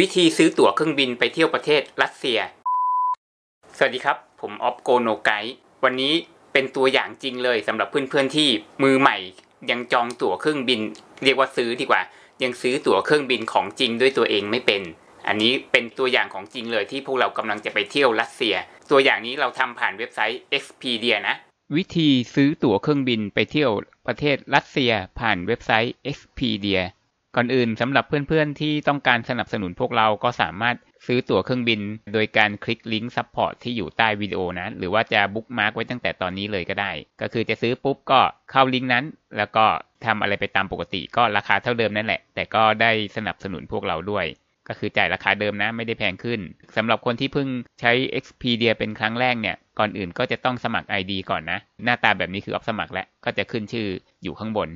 วิธีซื้อตั๋วเครื่องบินไปเที่ยวประเทศรัสเซีย สวัสดีครับ ผมออฟโกโนไกด์ วันนี้เป็นตัวอย่างจริงเลยสำหรับเพื่อนๆที่มือใหม่ ยังจองตั๋วเครื่องบิน เรียกว่าซื้อดีกว่า ยังซื้อตั๋วเครื่องบินของจริงด้วยตัวเองไม่เป็น อันนี้เป็นตัวอย่างของจริงเลยที่พวกเรากำลังจะไปเที่ยวรัสเซีย ตัวอย่างนี้เราทำผ่านเว็บไซต์ Expedia นะ วิธีซื้อตั๋วเครื่องบินไปเที่ยวประเทศรัสเซีย ผ่านเว็บไซต์ Expedia ก่อนอื่นสำหรับเพื่อนๆที่ต้องการสนับสนุนพวกเราก็สามารถซื้อตั๋วเครื่องบิน โดยการคลิกลิงก์ซัพพอร์ตที่อยู่ใต้วิดีโอนะหรือว่าจะบุ๊กมาร์กไว้ตั้งแต่ตอนนี้เลยก็ได้ ก็คือจะซื้อปุ๊บก็เข้าลิงก์นั้น แล้วก็ทำอะไรไปตามปกติ ก็ราคาเท่าเดิมนั่นแหละ แต่ก็ได้สนับสนุนพวกเราด้วย ก็คือจ่ายราคาเดิมนะไม่ได้แพงขึ้นสำหรับคนที่เพิ่งใช้ Expedia เป็นครั้งแรกเนี่ยก่อนอื่นก็จะต้องสมัคร ID ก่อนนะ หน้าตาแบบนี้คือออฟสมัครแล้วก็จะขึ้นชื่ออยู่ข้างบน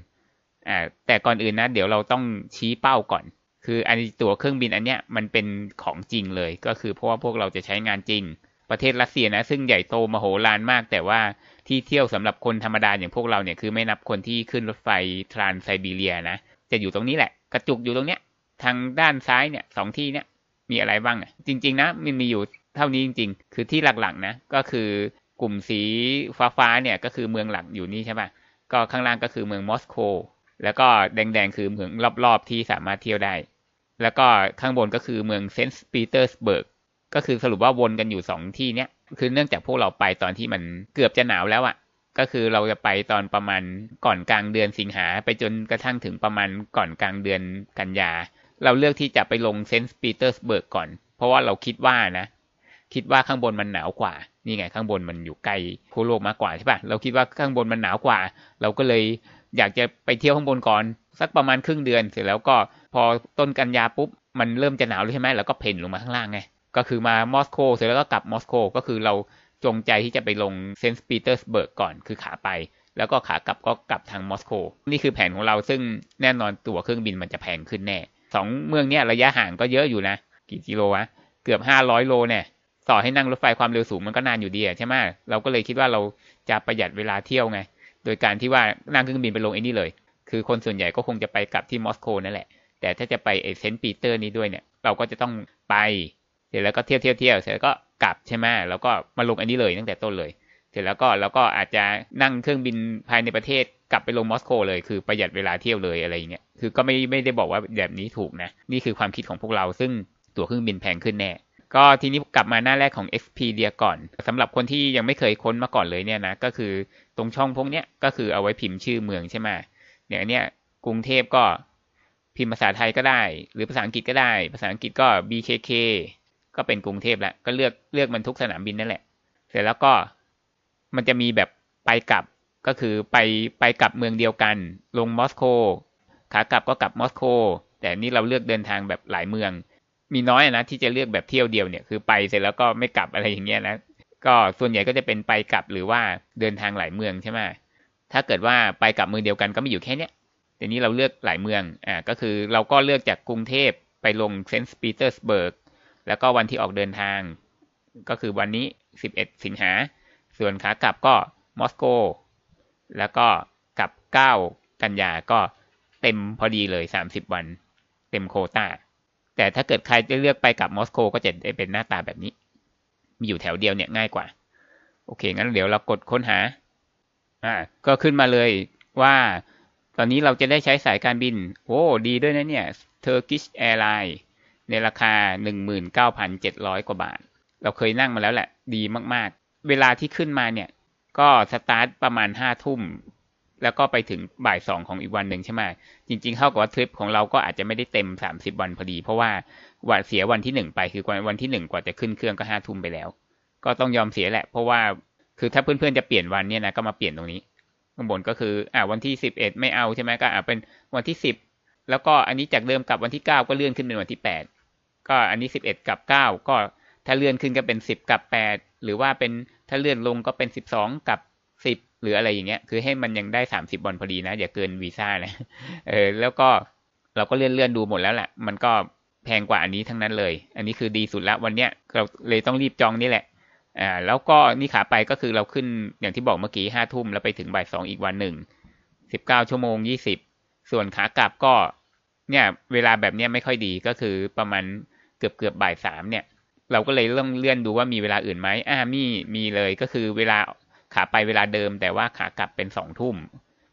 อแต่ก่อนอื่นนะ เดี๋ยวเราต้องชี้เป้าก่อน คืออันตัวเครื่องบินอันเนี้ยมันเป็นของจริงเลย ก็คือเพราะว่าพวกเราจะใช้งานจริง ประเทศรัสเซียนะ ซึ่งใหญ่โตมโหฬารมาก แต่ว่าที่เที่ยวสำหรับคนธรรมดาอย่างพวกเราเนี่ย คือไม่นับคนที่ขึ้นรถไฟทรานไซบีเรียนะ จะอยู่ตรงนี้แหละ กระจุกอยู่ตรงเนี้ย ทางด้านซ้ายเนี่ยสองที่เนี่ยมีอะไรบ้างอ่ะจริงๆนะมันมีอยู่เท่านี้จริง ๆ คือที่หลักๆนะก็คือกลุ่มสีฟ้าๆเนี่ยก็คือเมืองหลักอยู่นี่ใช่ป่ะก็ข้างล่างก็คือเมืองมอสโกแล้วก็แดงๆคือเมืองรอบๆที่สามารถเที่ยวได้ แล้วก็ข้างบนก็คือเมืองเซนต์ปีเตอร์สเบิร์ก ก็คือสรุปว่าวนกันอยู่สองที่เนี้ย คือเนื่องจากพวกเราไปตอนที่มันเกือบจะหนาวแล้วอะ่ะ ก็คือเราจะไปตอนประมาณก่อนกลางเดือนสิงหาไปจนกระทั่งถึงประมาณก่อนกลางเดือนกันยา เราเลือกที่จะไปลงเซนต์ปีเตอร์สเบิร์กก่อน เพราะว่าเราคิดว่านะ คิดว่าข้างบนมันหนาวกว่า นี่ไงข้างบนมันอยู่ใกล้พโลกมากกว่าใช่ปะเราคิดว่าข้างบนมันหนาวกว่า เราก็เลยอยากจะไปเที่ยวข้างบนก่อน สักประมาณครึ่งเดือน เสร็จแล้วก็พอต้นกันยาปุ๊บมันเริ่มจะหนาวเลยใช่ไหมแล้วก็เพ่นลงมาข้างล่างไงก็คือมามอสโกเสร็จแล้วก็กลับมอสโกก็คือเราจงใจที่จะไปลงเซนต์ปีเตอร์สเบิร์กก่อนคือขาไป แล้วก็ขากลับก็กลับทางมอสโกนี่คือแผนของเราซึ่งแน่นอนตั๋วเครื่องบินมันจะแพงขึ้นแน่สองเมืองเนี้ยระยะห่างก็เยอะอยู่นะ กี่กิโลวะเกือบห้าร้อยโลเนี่ยต่อให้นั่งรถไฟความเร็วสูงมันก็นานอยู่ดีใช่ไหมเราก็เลยคิดว่าเราจะประหยัดเวลาเที่ยวไงโดยการที่ว่านั่งเครื่องบินไปลงไอ้นี่เลย คือคนส่วนใหญ่ก็คงจะไปกลับที่มอสโกนั่นแหละ แต่ถ้าจะไปไอเซนต์ปีเตอร์นี้ด้วยเนี่ย เราก็จะต้องไป เสร็จแล้วก็เที่ยวเที่ยวเที่ยวเสร็จแล้วก็กลับใช่ไหมแล้วก็มาลงไอ้นี่เลยตั้งแต่ต้นเลย เสร็จแล้วก็เราก็อาจจะนั่งเครื่องบินภายในประเทศกลับไปลงมอสโกเลย คือประหยัดเวลาเที่ยวเลยอะไรอย่างเงี้ย คือก็ไม่ไม่ได้บอกว่าแบบนี้ถูกนะ นี่คือความคิดของพวกเราซึ่งตั๋วเครื่องบินแพงขึ้นแน่ก็ทีนี้กลับมาหน้าแรกของ Expedia ก่อนสำหรับคนที่ยังไม่เคยค้นมาก่อนเลยเนี่ยนะก็คือตรงช่องพวกเนี้ยก็คือเอาไว้พิมพ์ชื่อเมืองใช่ไหมอย่างเนี้ยกรุงเทพก็ พิมพ์ภาษาไทยก็ได้ หรือภาษาอังกฤษก็ได้ ภาษาอังกฤษก็ BKK ก็เป็นกรุงเทพแล้วก็เลือกเลือกมันทุกสนามบินนั่นแหละ เสร็จแล้วก็มันจะมีแบบไปกลับก็คือไปไปกลับเมืองเดียวกัน ลงมอสโกขากลับก็กลับมอสโกแต่นี่เราเลือกเดินทางแบบหลายเมืองมีน้อยนะที่จะเลือกแบบเที่ยวเดียวเนี่ยคือไปเสร็จแล้วก็ไม่กลับอะไรอย่างเงี้ยนะ ก็ส่วนใหญ่ก็จะเป็นไปกลับหรือว่าเดินทางหลายเมืองใช่ไหมถ้าเกิดว่าไปกลับเมืองเดียวกันก็ไม่อยู่แค่เนี้ยทีนี้เราเลือกหลายเมืองอ่าก็คือเราก็เลือกจากกรุงเทพไปลงเซนต์ปีเตอร์สเบิร์กแล้วก็วันที่ออกเดินทาง ก็คือวันนี้ 11 สิงหา ส่วนขากลับก็มอสโก แล้วก็กลับ9กันยาก็เต็มพอดีเลย 30 วัน เต็มโคตา้าแต่ถ้าเกิดใครจะเลือกไปกับมอสโกก็จะเป็นหน้าตาแบบนี้ มีอยู่แถวเดียวเนี่ยง่ายกว่า โอเค งั้นเดี๋ยวเรากดค้นหา อ่า ก็ขึ้นมาเลยว่า ตอนนี้เราจะได้ใช้สายการบิน โอ้ ดีด้วยนะเนี่ย Turkish a i r l i n e ในราคา 19,700 กว่าบาท เราเคยนั่งมาแล้วแหละ ดีมาก ๆ เวลาที่ขึ้นมาเนี่ย ก็สตาร์ทประมาณ5ทุ่มแล้วก็ไปถึงบ่ายสองของอีกวันหนึ่งใช่ไหมจริง ๆเท่ากับว่าทริปของเราก็อาจจะไม่ได้เต็มสามสิบวันพอดี เพราะว่าวันเสียวันที่หนึ่งไป คือวันวันที่หนึ่งกว่าจะขึ้นเครื่องก็ห้าทุ่มไปแล้ว ก็ต้องยอมเสียแหละเพราะว่าคือถ้าเพื่อนๆจะเปลี่ยนวันเนี่ยนะก็มาเปลี่ยนตรงนี้ข้างบนก็คืออ่าวันที่สิบเอ็ดไม่เอาใช่ไหมก็อ่าเป็นวันที่สิบแล้วก็อันนี้จากเดิมกลับวันที่เก้าก็เลื่อนขึ้นเป็นวันที่แปดก็อันนี้สิบเอ็ดกับเก้าก็ถ้าเลื่อนขึ้นก็เป็นสิบกับแปดหรือว่าเป็นถ้าเลื่อนลงก็เป็นสิบสองกับสิบหรืออะไรอย่างเงี้ย คือให้มันยังได้สามสิบบอลพอดีนะ อย่าเกินวีซ่านะเออ แล้วก็เราก็เลื่อนเลื่อนดูหมดแล้วแหละ มันก็แพงกว่าอันนี้ทั้งนั้นเลย อันนี้คือดีสุดละวันเนี้ยเราเลยต้องรีบจองนี่แหละ อ่า แล้วก็นี่ขาไปก็คือเราขึ้นอย่างที่บอกเมื่อกี้ห้าทุ่มแล้วไปถึงบ่ายสองอีกวันหนึ่งสิบเก้าชั่วโมงยี่สิบ ส่วนขากลับก็ เนี่ยเวลาแบบเนี้ยไม่ค่อยดี ก็คือประมาณเกือบเกือบบ่ายสามเนี่ย เราก็เลยเรื่มเลื่อนดูว่ามีเวลาอื่นไหมอ่ามีมีเลยก็คือเวลาขาไปเวลาเดิมแต่ว่าขากลับเป็นสองทุ่ม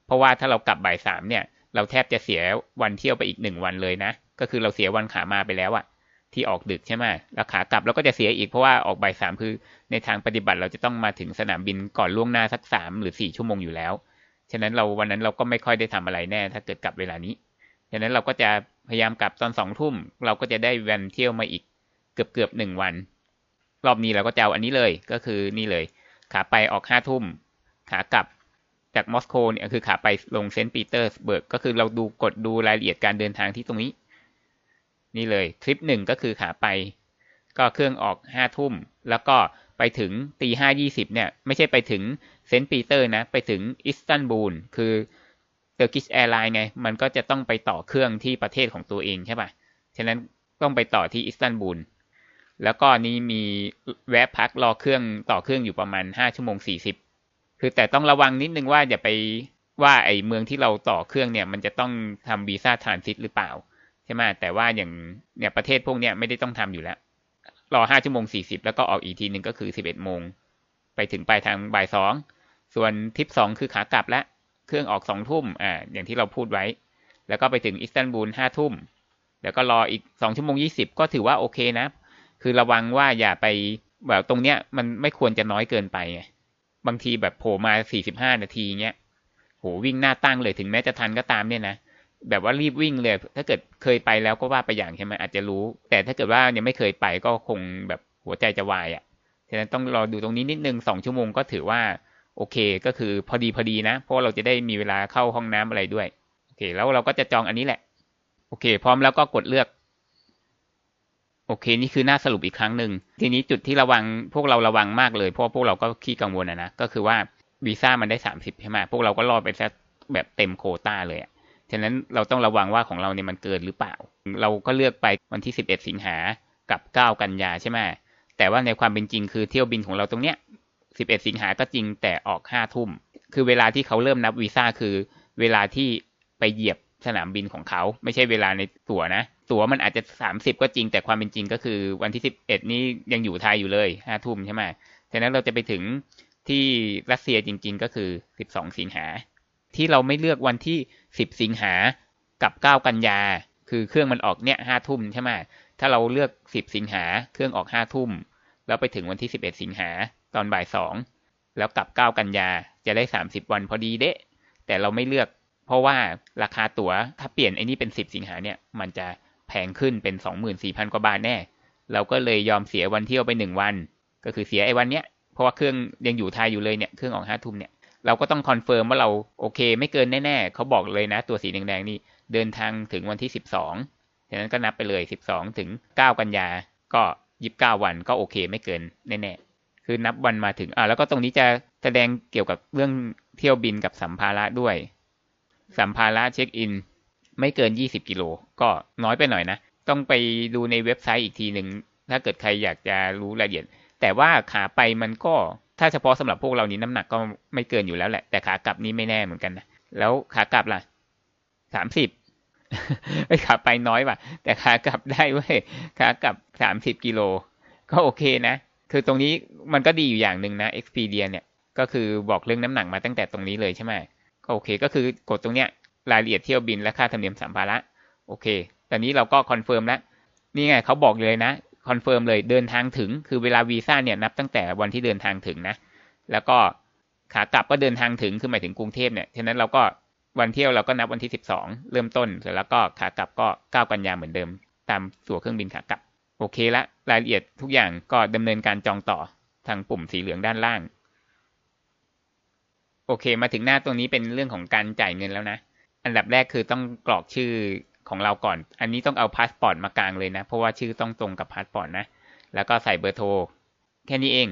เพราะว่าถ้าเรากลับบ่ายสามเนี่ย เราแทบจะเสียวันเที่ยวไปอีกหนึ่งวันเลยนะก็คือเราเสียวันขามาไปแล้วอะที่ออกดึกใช่ไหมแล้วขากลับเราก็จะเสียอีกเพราะว่าออกบ่ายสามคือ ในทางปฏิบัติเราจะต้องมาถึงสนามบินก่อนล่วงหน้าสักสามหรือสี่ชั่วโมงอยู่แล้วฉะนั้นเราวันนั้นเราก็ไม่ค่อยได้ทำอะไรแน่ ถ้าเกิดกลับเวลานี้ฉะนั้นเราก็จะพยายามกลับตอนสองทุ่มเราก็จะได้วันเที่ยวมาอีก เกือบเกือบหนึ่งวัน รอบนี้เราก็จะเอาอันนี้เลยก็คือนี่เลยขาไปออกห้าทุ่ม ขากลับจากมอสโกเนี่ยคือขาไปลงเซนต์ปีเตอร์สเบิร์ก ก็คือเราดูกดดูรายละเอียดการเดินทางที่ตรงนี้ นี่เลยทริปหนึ่งก็คือขาไป ก็เครื่องออกห้าทุ่ม แล้วก็ไปถึงตีห้ายี่สิบเนี่ย ไม่ใช่ไปถึงเซนต์ปีเตอร์นะ ไปถึงอิสตันบูลคือเตอร์กิชแอร์ไลน์ไง มันก็จะต้องไปต่อเครื่องที่ประเทศของตัวเองใช่ปะ่ะ ฉะนั้นต้องไปต่อที่อิสตันบูลแล้วก็นี้มีแวะพักรอเครื่องต่อเครื่องอยู่ประมาณห้าชั่วโมงสี่สิบ คือแต่ต้องระวังนิดนึงว่าอย่าไปว่าไอเมืองที่เราต่อเครื่องเนี่ย มันจะต้องทำวีซ่าทรานซิตหรือเปล่า ใช่ไหมแต่ว่าอย่างเนี่ยประเทศพวกเนี้ยไม่ได้ต้องทำอยู่แล้ว รอห้าชั่วโมงสี่สิบแล้วก็ออกอีกทีหนึ่งก็คือสิบเอ็ดโมงไปถึงปลายทางบ่ายสอง ส่วนทิปสองคือขากลับละ เครื่องออกสองทุ่มอ่า อย่างที่เราพูดไว้ แล้วก็ไปถึงอิสตันบูลห้าทุ่ม แล้วก็รออีกสองชั่วโมงยี่สิบก็ถือว่าโอเคนะคือระวังว่าอย่าไปแบบตรงเนี้ยมันไม่ควรจะน้อยเกินไป บางทีแบบโผล่มาสี่สิบห้านาทีเนี้ยโหวิ่งหน้าตั้งเลยถึงแม้จะทันก็ตามเนี่ยนะ แบบว่ารีบวิ่งเลย ถ้าเกิดเคยไปแล้วก็ว่าไปอย่างใช่ไหมอาจจะรู้ แต่ถ้าเกิดว่ายังไม่เคยไปก็คงแบบหัวใจจะวายอะ่ะ ฉะนั้นต้องรอดูตรงนี้นิดนึงสองชั่วโมงก็ถือว่า โอเคก็คือพอดีพอดีนะเพราะเราจะได้มีเวลาเข้าห้องน้ำอะไรด้วย โอเค แล้วเราก็จะจองอันนี้แหละ โอเค พร้อมแล้วก็กดเลือกโอเค นี่คือหน้าสรุปอีกครั้งหนึ่ง ทีนี้จุดที่ระวัง พวกเราระวังมากเลย เพราะพวกเราก็ขี้กังวลนะนะก็คือว่าวีซ่ามันได้สามสิบใช่ไหมพวกเราก็รอไปซะแบบเต็มโคต้าเลยอะฉะนั้นเราต้องระวังว่าของเราเนี่ยมันเกินหรือเปล่า เราก็เลือกไปวันที่สิบเอ็ดสิงหากับเก้ากันยาใช่ไหมแต่ว่าในความเป็นจริงคือเที่ยวบินของเราตรงเนี้ยสิบเอ็ดสิงหาก็จริงแต่ออกห้าทุ่ม คือเวลาที่เขาเริ่มนับวีซ่าคือเวลาที่ไปเหยียบสนามบินของเขาไม่ใช่เวลาในตั๋วนะตั๋วมันอาจจะสามสิบก็จริง แต่ความเป็นจริงก็คือวันที่สิบเอ็ดนี้ยังอยู่ไทยอยู่เลยห้าทุ่มใช่ไหมฉะนั้นเราจะไปถึงที่รัสเซียจริง ๆ ก็คือสิบสองสิงหาที่เราไม่เลือกวันที่สิบสิงหากับเก้ากันยาคือเครื่องมันออกเนี่ยห้าทุ่มใช่ไหมถ้าเราเลือกสิบสิงหาเครื่องออกห้าทุ่มแล้วไปถึงวันที่สิบเอ็ดสิงหาตอนบ่ายสองแล้วกลับเก้ากันยาจะได้สามสิบวันพอดีเดะแต่เราไม่เลือกเพราะว่าราคาตั๋วถ้าเปลี่ยนไอ้นี่เป็นสิบสิงหาเนี่ยมันจะแพงขึ้นเป็นสองหมื่นสี่พันกว่าบาทแน่ เราก็เลยยอมเสียวันเที่ยวไปหนึ่งวันก็คือเสียไอ้วันเนี้ยเพราะว่าเครื่องยังอยู่ไทยอยู่เลยเนี่ยเครื่องออกห้าทุ่มเนี่ยเราก็ต้องคอนเฟิร์มว่าเราโอเคไม่เกินแน่ ๆเขาบอกเลยนะ ตัวสีแดงๆนี่เดินทางถึงวันที่สิบสองฉะนั้นก็นับไปเลยสิบสองถึงเก้ากันยาก็ยีิบเก้าวันก็โอเคไม่เกินแน่ๆคือนับวันมาถึงอ่าแล้วก็ตรงนี้จะแสดงเกี่ยวกับเรื่องเที่ยวบินกับสัมภาระด้วยสัมภาระเช็คอิน ไม่เกิน 20กิโลก็น้อยไปหน่อยนะ ต้องไปดูในเว็บไซต์อีกทีหนึ่งถ้าเกิดใครอยากจะรู้รายละเอียด แต่ว่าขาไปมันก็ ถ้าเฉพาะสำหรับพวกเรานี้น้ำหนักก็ไม่เกินอยู่แล้วแหละแต่ขากลับนี้ไม่แน่เหมือนกันนะแล้วขากลับล่ะสามสิบไอขาไปน้อยว่ะแต่ขากลับได้เว้ยขากลับสามสิบกิโลก็โอเคนะ คือตรงนี้มันก็ดีอยู่อย่างหนึ่งนะ Expedia เนี่ย ก็คือบอกเรื่องน้ำหนักมาตั้งแต่ตรงนี้เลยใช่ไหมก็โอเคก็คือกดตรงเนี้ยรายละเอียดเที่ยวบินและค่าธรรมเนียมสัมภาระโอเค ตอนนี้เราก็คอนเฟิร์มแล้วนี่ไงเขาบอกเลยนะคอนเฟิร์มเลยเดินทางถึงคือเวลาวีซ่าเนี่ยนับตั้งแต่วันที่เดินทางถึงนะแล้วก็ขากลับก็เดินทางถึงคือหมายถึงกรุงเทพเนี่ยฉะนั้นเราก็วันเที่ยวเราก็นับวันที่ 12 เริ่มต้น เสร็จแล้วก็ขากลับก็ากันยาเหมือนเดิม ตามตั๋วเครื่องบินขากลับโอเคละรายละเอียดทุกอย่างก็ดำเนินการจองต่อทางปุ่มสีเหลืองด้านล่างโอเคมาถึงหน้าตรงนี้เป็นเรื่องของการจ่ายเงินแล้วนะ อันดับแรกคือต้องกรอกชื่อของเราก่อนอันนี้ต้องเอาพาสปอร์ตมากลางเลยนะเพราะว่าชื่อต้องตรงกับพาสปอร์ตนะแล้วก็ใส่เบอร์โทรแค่นี้เอง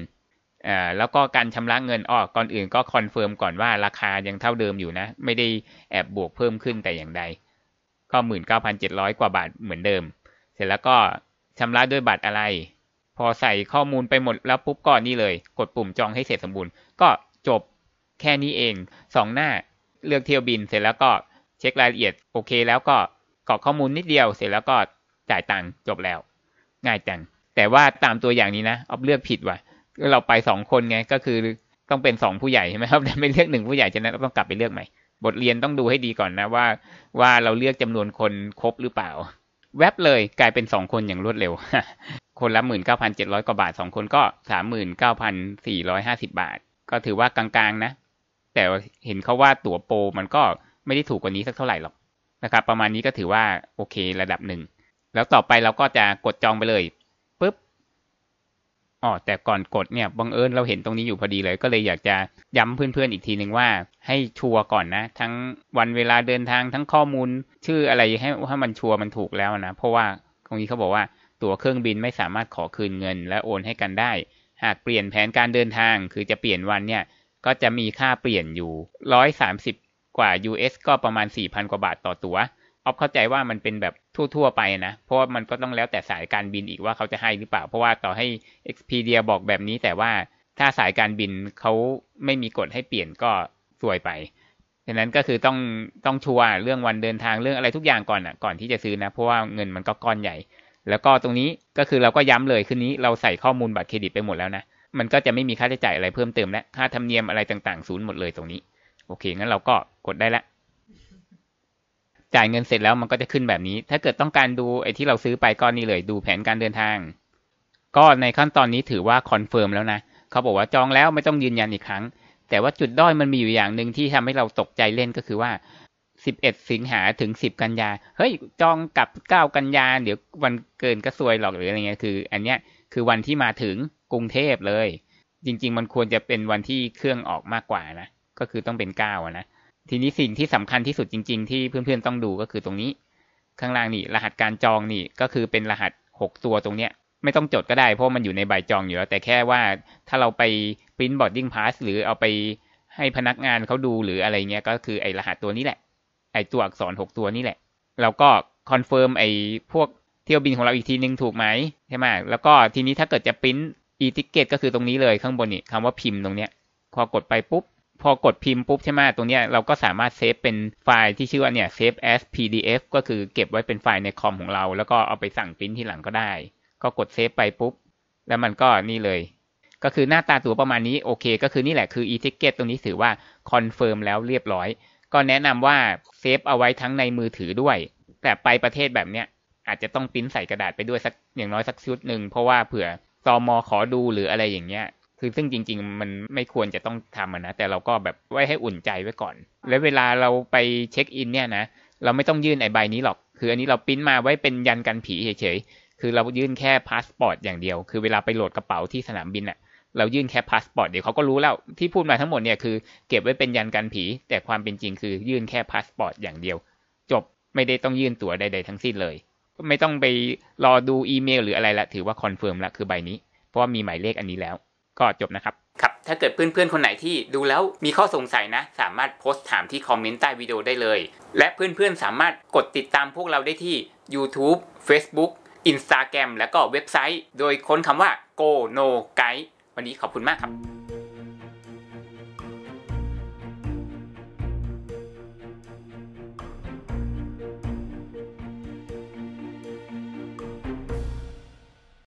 อ่าแล้วก็การชำระเงินออกก่อนอื่นก็คอนเฟิร์มก่อนว่าราคายังเท่าเดิมอยู่นะไม่ได้แอบบวกเพิ่มขึ้นแต่อย่างใดก็หมื่นเก้าพันเจ็ดร้อยกว่าบาทเหมือนเดิม เสร็จแล้วก็ชำระด้วยบัตรอะไร พอใส่ข้อมูลไปหมดแล้วปุ๊บก็นี่เลย กดปุ่มจองให้เสร็จสมบูรณ์ก็แค่นี้เองสองหน้าเลือกเที่ยวบินเสร็จแล้วก็เช็ครายละเอียดโอเค แล้วก็กรอกข้อมูลนิดเดียว เสร็จแล้วก็จ่ายตังค์จบแล้ว ง่ายจังแต่ว่าตามตัวอย่างนี้นะออฟเลือกผิดว่ะเราไปสองคนไง ก็คือต้องเป็นสองผู้ใหญ่ใช่ไหมครับไม่เลือกหนึ่งผู้ใหญ่ฉะนั้นต้องกลับไปเลือกใหม่ บทเรียนต้องดูให้ดีก่อนนะว่า ว่าเราเลือกจำนวนคนครบหรือเปล่า แวบเลยกลายเป็นสองคนอย่างรวดเร็ว คนละหมื่นเก้าพันเจ็ดร้อยกว่าบาทสองคนก็สามหมื่นเก้าพันสี่ร้อยห้าสิบาทก็ถือว่ากลางๆ นะแต่เห็นเขาว่าตั๋วโปรมันก็ไม่ได้ถูกกว่านี้สักเท่าไหร่หรอกนะครับประมาณนี้ก็ถือว่าโอเค ระดับหนึ่งแล้วต่อไปเราก็จะกดจองไปเลยปุ๊บอ๋อแต่ก่อนกดเนี่ยบังเอิญเราเห็นตรงนี้อยู่พอดีเลย ก็เลยอยากจะย้ำเพื่อนๆอีกทีหนึ่งว่าให้ชัวร์ก่อนนะทั้งวันเวลาเดินทางทั้งข้อมูล ชื่ออะไรให้ให้มันชัวร์มันถูกแล้วนะเพราะว่าตรงนี้เขาบอกว่า ตั๋วเครื่องบินไม่สามารถขอคืนเงิน และโอนให้กันได้ หากเปลี่ยนแผนการเดินทางคือจะเปลี่ยนวันเนี่ยก็จะมีค่าเปลี่ยนอยู่ร้อยสามสิบกว่า US ก็ประมาณสี่พันกว่าบาทต่อตัวออฟเข้าใจว่ามันเป็นแบบทั่วๆไปนะ เพราะว่ามันก็ต้องแล้วแต่สายการบินอีกว่าเขาจะให้หรือเปล่า เพราะว่าต่อให้ Expedia บอกแบบนี้แต่ว่าถ้าสายการบินเขาไม่มีกฎให้เปลี่ยนก็สวยไป ดังนั้นก็คือต้องต้องชัวร์เรื่องวันเดินทางเรื่องอะไรทุกอย่างก่อนอ่ะก่อนที่จะซื้อนะเพราะว่าเงินมันก็ก้อนใหญ่ แล้วก็ตรงนี้ก็คือเราก็ย้ำเลยคืนนี้เราใส่ข้อมูลบัตรเครดิตไปหมดแล้วนะมันก็จะไม่มีค่าใช้จ่ายอะไรเพิ่มเติมและค่าธรรมเนียมอะไรต่างๆ ศูนย์หมดเลยตรงนี้ โอเค งั้นเราก็กดได้ละจ่ายเงินเสร็จแล้วมันก็จะขึ้นแบบนี้ ถ้าเกิดต้องการดูไอ้ที่เราซื้อไปก้อนนี้เลยดูแผนการเดินทาง ก็ในขั้นตอนนี้ถือว่าคอนเฟิร์มแล้วนะเขาบอกว่าจองแล้วไม่ต้องยืนยันอีกครั้ง แต่ว่าจุดด้อยมันมีอยู่อย่างหนึ่งที่ทำให้เราตกใจเล่นก็คือว่า 11 สิงหาถึง 10 กันยาเฮ้ย จองกับ9กกันยาเดี๋ยววันเกินก็ซวยหรอกหรืออะไรเงี้ย คือ อันเนี้ยคือวันที่มาถึงกรุงเทพเลย จริง ๆ มันควรจะเป็นวันที่เครื่องออกมากกว่านะ ก็คือต้องเป็นเก้านะทีนี้สิ่งที่สำคัญที่สุดจริงๆ ที่เพื่อนๆต้องดูก็คือตรงนี้ ข้างล่างนี่รหัสการจองนี่ก็คือเป็นรหัส 6 ตัวตรงเนี้ยไม่ต้องจดก็ได้เพราะมันอยู่ในใบจองอยู่แล้วแต่แค่ว่า ถ้าเราไปปริ้นบอร์ดดิ้งพาสหรือเอาไปให้พนักงานเขาดูหรืออะไรเงี้ย ก็คือไอรหัสตัวนี้แหละ ไอตัวอักษร 6 ตัวนี่แหละแล้วก็คอนเฟิร์มไอพวกเที่ยวบินของเราอีกทีนึงถูกไหมใช่ไหมแล้วก็ทีนี้ถ้าเกิดจะปริ้นอีทิเกตก็คือตรงนี้เลยข้างบนนี่คำว่าพิมพ์ตรงเนี้ยพอกดไปปุ๊บ พอกดพิมพ์ปุ๊บใช่ไหมตรงเนี้ยเราก็สามารถเซฟเป็นไฟล์ที่ชื่อว่าเนี่ยเซฟ as pdf ก็คือเก็บไว้เป็นไฟล์ในคอมของเรา แล้วก็เอาไปสั่งปริ้นทีหลังก็ได้ ก็กดเซฟไปปุ๊บ แล้วมันก็นี่เลย ก็คือหน้าตาตัวประมาณนี้โอเค ก็คือนี่แหละคืออีทิเกตตรงนี้ถือว่าคอนเฟิร์มแล้วเรียบร้อย ก็แนะนำว่าเซฟเอาไว้ทั้งในมือถือด้วย แต่ไปประเทศแบบเนี้ยอาจจะต้องปิ้นใส่กระดาษไปด้วยสักอย่างน้อยสักชุดหนึ่งเพราะว่าเผื่อตอมอขอดูหรืออะไรอย่างเงี้ย คือซึ่งจริงๆ มันไม่ควรจะต้องทำนะแต่เราก็แบบไว้ให้อุ่นใจไว้ก่อน และเวลาเราไปเช็คอินเนี่ยนะเราไม่ต้องยื่นไอใบนี้หรอกคืออันนี้เราปิ้นมาไว้เป็นยันกันผีเฉยๆคือเรายื่นแค่พาสปอร์ต อย่างเดียว คือเวลาไปโหลดกระเป๋าที่สนามบินอะะเรายื่นแค่พาสปอร์ตเดี๋ยวเขาก็รู้แล้วที่พูดมาทั้งหมดเนี่ยคือเก็บไว้เป็นยันกันผีแต่ความเป็นจริงคือยื่นแค่พาสปอร์ตอย่างเดียว จบไม่ได้ต้องยื่นตั๋วใดๆทั้งสิ้นเลยไม่ต้องไปรอดูอีเมล หรืออะไรละ ถือว่าคอนเฟิร์มละคือใบนี้ เพราะว่ามีหมายเลขอันนี้แล้ว ก็จบนะครับ ครับ ถ้าเกิดเพื่อนๆคนไหนที่ดูแล้วมีข้อสงสัยนะ สามารถโพสต์ถามที่คอมเมนต์ใต้วิดีโอได้เลย และเพื่อนๆสามารถกดติดตามพวกเราได้ที่ YouTube Facebook Instagram แล้วก็เว็บไซต์ โดยค้นคำว่า go no guide วันนี้ขอบคุณมากครับ